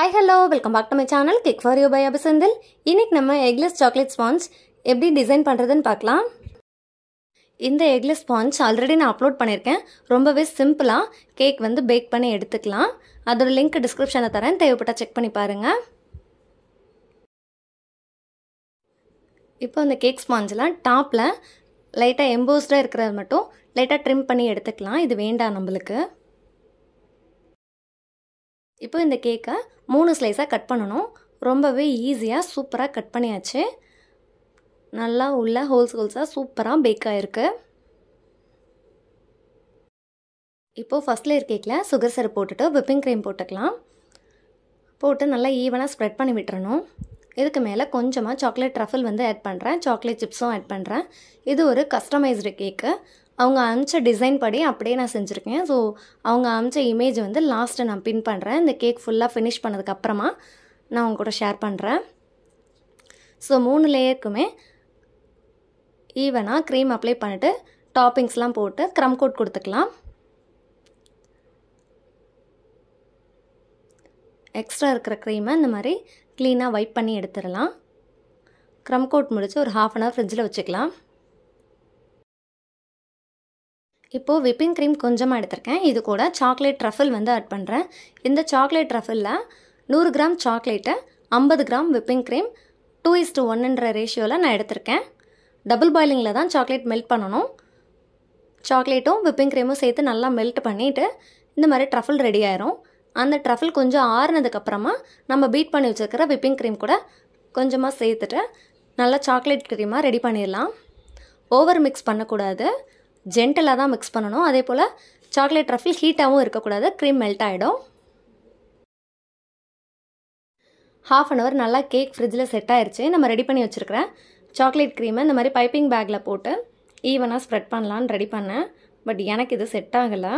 hi hello welcome back to my channel kick for you by அபிசந்தில் இன்றைக்கி நம்ம eggless chocolate sponge எப்படி design பண்ணுறதுன்னு பார்க்கலாம் இந்த எக்லெஸ் ஸ்பான்ஸ் ஆல்ரெடி நான் அப்லோட் பண்ணியிருக்கேன் ரொம்பவே சிம்பிளாக கேக் வந்து பேக் பண்ணி எடுத்துக்கலாம் அதோட லிங்க் டிஸ்கிரிப்ஷனில் தரேன் தேவைப்பட்டால் செக் பண்ணி பாருங்கள் இப்போ அந்த கேக் ஸ்பாஞ்செலாம் டாப்பில் லைட்டாக எம்போஸ்டாக இருக்கிறது மட்டும் லைட்டாக ட்ரிம் பண்ணி எடுத்துக்கலாம் இது வேண்டாம் நம்மளுக்கு இப்போ இந்த கேக்கை மூணு ஸ்லைஸாக கட் பண்ணணும் ரொம்பவே ஈஸியாக சூப்பராக கட் பண்ணியாச்சு நல்லா உள்ள ஹோல்ஸ் ஹோல்ஸாக சூப்பராக பேக் ஆகிருக்கு இப்போது ஃபஸ்ட்டில் கேக்கில் சுகர் சிரப் போட்டுட்டு விப்பிங் க்ரீம் போட்டுக்கலாம் போட்டு நல்லா ஈவனாக ஸ்ப்ரெட் பண்ணி விட்டுறணும் இதுக்கு மேலே கொஞ்சமாக சாக்லேட் ட்ரஃபில் வந்து ஆட் பண்ணுறேன் சாக்லேட் சிப்ஸும் ஆட் பண்ணுறேன் இது ஒரு கஸ்டமைஸ்டு கேக்கு அவங்க அமிச்ச டிசைன் படி அப்படியே நான் செஞ்சுருக்கேன் ஸோ அவங்க அமிச்ச இமேஜ் வந்து லாஸ்ட்டை நான் பின் பண்ணுறேன் இந்த கேக் ஃபுல்லாக ஃபினிஷ் பண்ணதுக்கப்புறமா நான் அவங்க கூட ஷேர் பண்ணுறேன் ஸோ மூணு லேயருக்குமே ஈவனாக க்ரீம் அப்ளை பண்ணிவிட்டு டாப்பிங்ஸ்லாம் போட்டு க்ரம் கோட் கொடுத்துக்கலாம் எக்ஸ்ட்ரா இருக்கிற க்ரீமை இந்த மாதிரி க்ளீனாக வைப் பண்ணி எடுத்துடலாம் க்ரம் கோட் முடித்து ஒரு ஹாஃப் அன் ஹவர் ஃப்ரிட்ஜில் வச்சுக்கலாம் இப்போது விப்பிங் க்ரீம் கொஞ்சமாக எடுத்திருக்கேன் இது கூட சாக்லேட் ட்ரஃபில் வந்து ஆட் பண்ணுறேன் இந்த சாக்லேட் ட்ரஃபிலில் நூறு கிராம் சாக்லேட்டை ஐம்பது gram whipping cream two is to ஒன்னுன்ற ரேஷியோவில் நான் எடுத்திருக்கேன் டபுள் பாயிலிங்கில் தான் சாக்லேட் மெல்ட் பண்ணணும் சாக்லேட்டும் விப்பிங் க்ரீமும் சேர்த்து நல்லா மெல்ட் பண்ணிவிட்டு இந்த மாதிரி ட்ரஃபில் ரெடி ஆயிரும் அந்த ட்ரஃபில் கொஞ்சம் ஆறுனதுக்கப்புறமா நம்ம பீட் பண்ணி வச்சுருக்கிற விப்பிங் க்ரீம் கூட கொஞ்சமாக சேர்த்துட்டு நல்லா சாக்லேட் க்ரீமாக ரெடி பண்ணிடலாம் ஓவர் மிக்ஸ் பண்ணக்கூடாது ஜென்டலாக தான் மிக்ஸ் பண்ணணும் அதே போல் சாக்லேட் ரஃபி ஹீட்டாகவும் இருக்கக்கூடாது க்ரீம் மெல்ட் ஆகிடும் ஹாஃப் அன் ஹவர் நல்லா கேக் ஃப்ரிட்ஜில் செட் ஆயிடுச்சு நம்ம ரெடி பண்ணி வச்சுருக்கிறேன் சாக்லேட் க்ரீமை இந்த மாதிரி பைப்பிங் பேக்கில் போட்டு ஈவனாக ஸ்ப்ரெட் பண்ணலான்னு ரெடி பண்ணேன் பட் எனக்கு இது செட் ஆகலை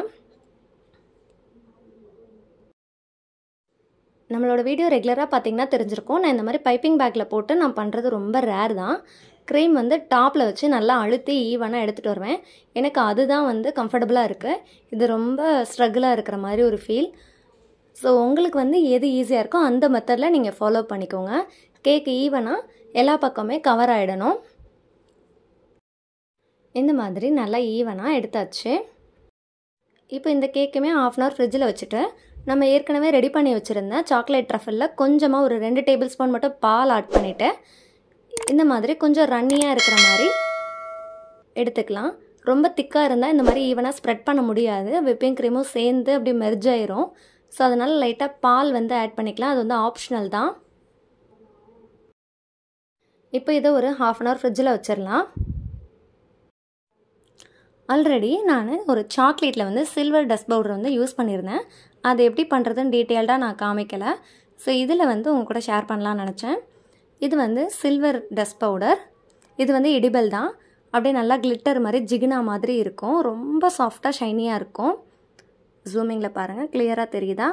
நம்மளோட வீடியோ ரெகுலராக பார்த்தீங்கன்னா தெரிஞ்சிருக்கோம் நான் இந்த மாதிரி பைப்பிங் பேக்கில் போட்டு நான் பண்ணுறது ரொம்ப ரேர் தான் க்ரீம் வந்து டாப்பில் வச்சு நல்லா அழுத்தி ஈவனாக எடுத்துகிட்டு வருவேன் எனக்கு அதுதான் வந்து கம்ஃபர்டபுளாக இருக்குது இது ரொம்ப ஸ்ட்ரகிளாக இருக்கிற மாதிரி ஒரு ஃபீல் ஸோ உங்களுக்கு வந்து எது ஈஸியாக இருக்கோ அந்த மெத்தடில் நீங்கள் ஃபாலோ பண்ணிக்கோங்க கேக் ஈவனாக எல்லா பக்கமே கவர் ஆகிடணும் இந்த மாதிரி நல்லா ஈவனாக எடுத்தாச்சு இப்போ இந்த கேக்குமே ஆஃப் அன் ஹவர் ஃப்ரிட்ஜில் வச்சுட்டு நம்ம ஏற்கனவே ரெடி பண்ணி வச்சுருந்தேன் சாக்லேட் ட்ரஃபலில் கொஞ்சமாக ஒரு ரெண்டு டேபிள் ஸ்பூன் மட்டும் பால் ஆட் பண்ணிவிட்டு இந்த மாதிரி கொஞ்சம் ரன்னியாக இருக்கிற மாதிரி எடுத்துக்கலாம் ரொம்ப திக்காக இருந்தால் இந்த மாதிரி ஈவனாக ஸ்ப்ரெட் பண்ண முடியாது விப்பிங் க்ரீமும் சேர்ந்து அப்படி மெர்ஜ் ஆயிரும் ஸோ அதனால் லைட்டாக பால் வந்து ஆட் பண்ணிக்கலாம் அது வந்து ஆப்ஷனல் தான் இப்போ இதை ஒரு ஹாஃப் அன் ஹவர் ஃப்ரிட்ஜில் வச்சிடலாம் ஆல்ரெடி நான் ஒரு சாக்லேட்டில் வந்து சில்வர் டஸ்ட் பவுடர் வந்து யூஸ் பண்ணியிருந்தேன் அது எப்படி பண்ணுறதுன்னு டீட்டெயில்டாக நான் காமிக்கலை ஸோ இதில் வந்து உங்கள் கூட ஷேர் பண்ணலான்னு நினச்சேன் இது வந்து சில்வர் டஸ்ட் பவுடர் இது வந்து இடிபல் தான் அப்படியே நல்லா கிளிட்டர் மாதிரி ஜிகினா மாதிரி இருக்கும் ரொம்ப சாஃப்டாக ஷைனியாக இருக்கும் ஜூமிங்கில் பாருங்கள் கிளியராக தெரியுதா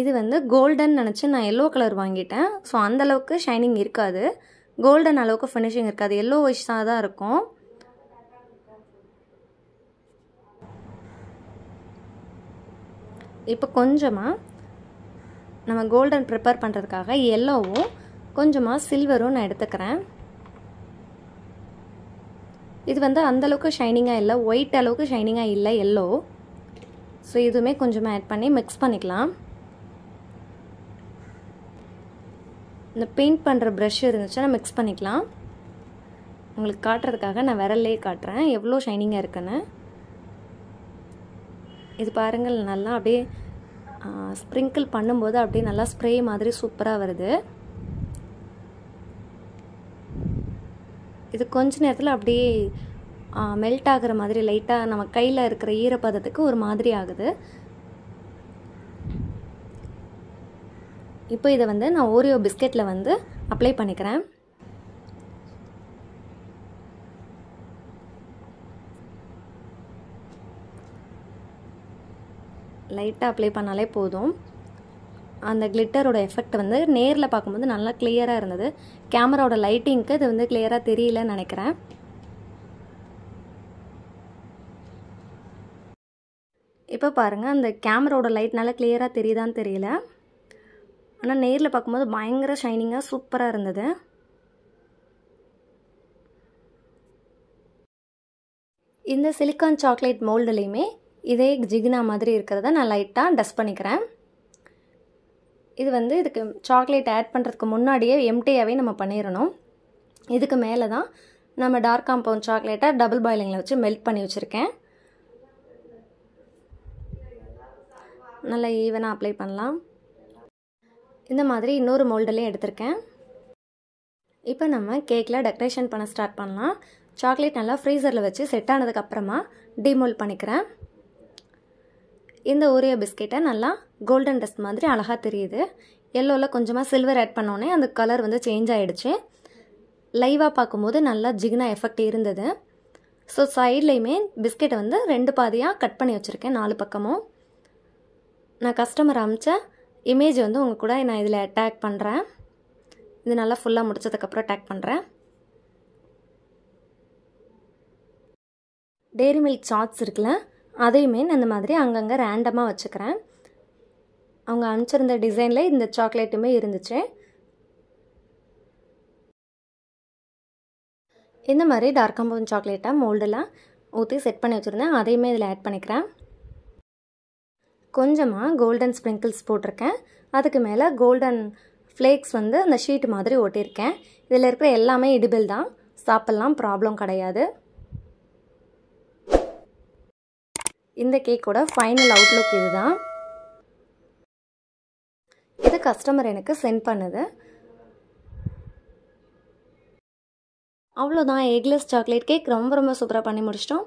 இது வந்து கோல்டன் நினச்சி நான் எல்லோ கலர் வாங்கிட்டேன் ஸோ அந்தளவுக்கு ஷைனிங் இருக்காது கோல்டன் அளவுக்கு ஃபினிஷிங் இருக்காது எல்லோ ஒயிஷாக தான் இருக்கும் இப்போ கொஞ்சமாக நம்ம கோல்டன் ப்ரிப்பேர் பண்ணுறதுக்காக எல்லோவும் கொஞ்சமாக சில்வரும் நான் எடுத்துக்கிறேன் இது வந்து அந்தளவுக்கு ஷைனிங்காக இல்லை ஒயிட் அளவுக்கு ஷைனிங்காக இல்லை எல்லோ ஸோ இதுவுமே கொஞ்சமாக ஆட் பண்ணி மிக்ஸ் பண்ணிக்கலாம் இந்த பெயிண்ட் பண்ணுற ப்ரஷ் இருந்துச்சுன்னா மிக்ஸ் பண்ணிக்கலாம் உங்களுக்கு காட்டுறதுக்காக நான் விரல்லையே காட்டுறேன் எவ்வளோ ஷைனிங்காக இருக்குன்னு இது பாருங்கள் நல்லா அப்படியே ஸ்ப்ரிங்கிள் பண்ணும்போது அப்படியே நல்லா ஸ்ப்ரே மாதிரி சூப்பராக வருது இது கொஞ்ச நேரத்தில் அப்படியே மெல்ட் ஆகிற மாதிரி லைட்டாக நம்ம கையில் இருக்கிற ஈரப்பதத்துக்கு ஒரு மாதிரி ஆகுது இப்போ இதை வந்து நான் ஓரியோ பிஸ்கெட்டில் வந்து அப்ளை பண்ணிக்கிறேன் லைட்டாக அப்ளை பண்ணாலே போதும் அந்த கிளிட்டரோட எஃபெக்ட் வந்து நேரில் பார்க்கும்போது நல்லா கிளியராக இருந்தது கேமராவோட லைட்டிங்க்கு இது வந்து கிளியராக தெரியலன்னு நினைக்கிறேன் இப்போ பாருங்கள் அந்த கேமராவோட லைட்னால கிளியராக தெரியுதான்னு தெரியல ஆனால் நேரில் பார்க்கும்போது பயங்கர ஷைனிங்காக சூப்பராக இருந்தது இந்த சிலிக்கான் சாக்லேட் மோல்டுலேயுமே இதே ஜிகினா மாதிரி இருக்கிறத நான் லைட்டாக டஸ்ட் பண்ணிக்கிறேன் இது வந்து இதுக்கு சாக்லேட் ஆட் பண்ணுறதுக்கு முன்னாடியே எம்டியாகவே நம்ம பண்ணிடணும் இதுக்கு மேலே தான் நம்ம டார்க் காம்பவுண்ட் சாக்லேட்டை டபுள் பாயிலிங்கில் வச்சு மெல்ட் பண்ணி வச்சுருக்கேன் நல்லா ஈவனாக அப்ளை பண்ணலாம் இந்த மாதிரி இன்னொரு மோல்டுலேயும் எடுத்திருக்கேன் இப்போ நம்ம கேக்கில் டெக்கரேஷன் பண்ண ஸ்டார்ட் பண்ணலாம் சாக்லேட் நல்லா ஃப்ரீசரில் வச்சு செட் ஆனதுக்கப்புறமா டிமோல்ட் பண்ணிக்கிறேன் இந்த ஓரியோ பிஸ்கெட்டை நல்லா கோல்டன் டஸ்ட் மாதிரி அழகாக தெரியுது எல்லோவில் கொஞ்சமாக சில்வர் ஆட் பண்ணோன்னே அந்த கலர் வந்து சேஞ்ச் ஆகிடுச்சு லைவாக பார்க்கும்போது நல்லா ஜிக்னா எஃபெக்ட் இருந்தது ஸோ சைட்லேயுமே பிஸ்கெட்டை வந்து ரெண்டு பாதியாக கட் பண்ணி வச்சுருக்கேன் நாலு பக்கமும் நான் கஸ்டமர் அமிச்ச இமேஜ் வந்து உங்கள் கூட நான் இதில் டேக் பண்ணுறேன் இது நல்லா ஃபுல்லாக முடித்ததுக்கப்புறம் டேக் பண்ணுறேன் டெய்ரி மில்க் சாட்ஸ் இருக்குல்ல அதையுமே நான் இந்த மாதிரி அங்கங்கே ரேண்டமாக வச்சுக்கிறேன் அவங்க அனுப்பிச்சிருந்த டிசைனில் இந்த சாக்லேட்டுமே இருந்துச்சு இந்த மாதிரி டார்க் அம்பன் சாக்லேட்டை மோல்டெலாம் ஊற்றி செட் பண்ணி வச்சுருந்தேன் அதையுமே இதில் ஆட் பண்ணிக்கிறேன் கொஞ்சமாக கோல்டன் ஸ்ப்ரிங்கிள்ஸ் போட்டிருக்கேன் அதுக்கு மேலே கோல்டன் ஃப்ளேக்ஸ் வந்து அந்த ஷீட் மாதிரி ஒட்டியிருக்கேன் இதில் இருக்கிற எல்லாமே இடிபில் தான் சாப்பிட்லாம் ப்ராப்ளம் கிடையாது இந்த கேக்கோட ஃபைனல் அவுட்லுக் இதுதான் இது கஸ்டமர் எனக்கு சென்ட் பண்ணுது அவ்வளோதான் எக்லெஸ் சாக்லேட் கேக் ரொம்ப ரொம்ப சூப்பராக பண்ணி முடிச்சிட்டோம்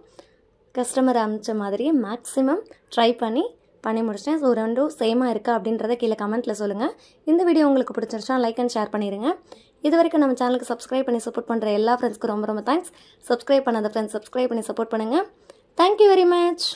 கஸ்டமர் அமிச்ச மாதிரியே மேக்ஸிமம் ட்ரை பண்ணி பண்ணி முடிச்சிட்டேன் ஸோ ரெண்டும் சேமாக இருக்கா அப்படின்றத கீழே கமெண்ட்டில் சொல்லுங்கள் இந்த வீடியோ உங்களுக்கு பிடிச்சிருச்சா லைக் அண்ட் ஷேர் பண்ணிடுங்க இது வரைக்கும் நம்ம சேனலுக்கு சப்ஸ்கிரைப் பண்ணி சப்போர்ட் பண்ணுற எல்லா ஃப்ரெண்ட்ஸ்க்கும் ரொம்ப ரொம்ப தேங்க்ஸ் சப்ஸ்கிரைப் பண்ணாத ஃப்ரெண்ட்ஸ் சப்ஸ்கிரைப் பண்ணி சப்போர்ட் பண்ணுங்கள் தேங்க்யூ வெரி மச்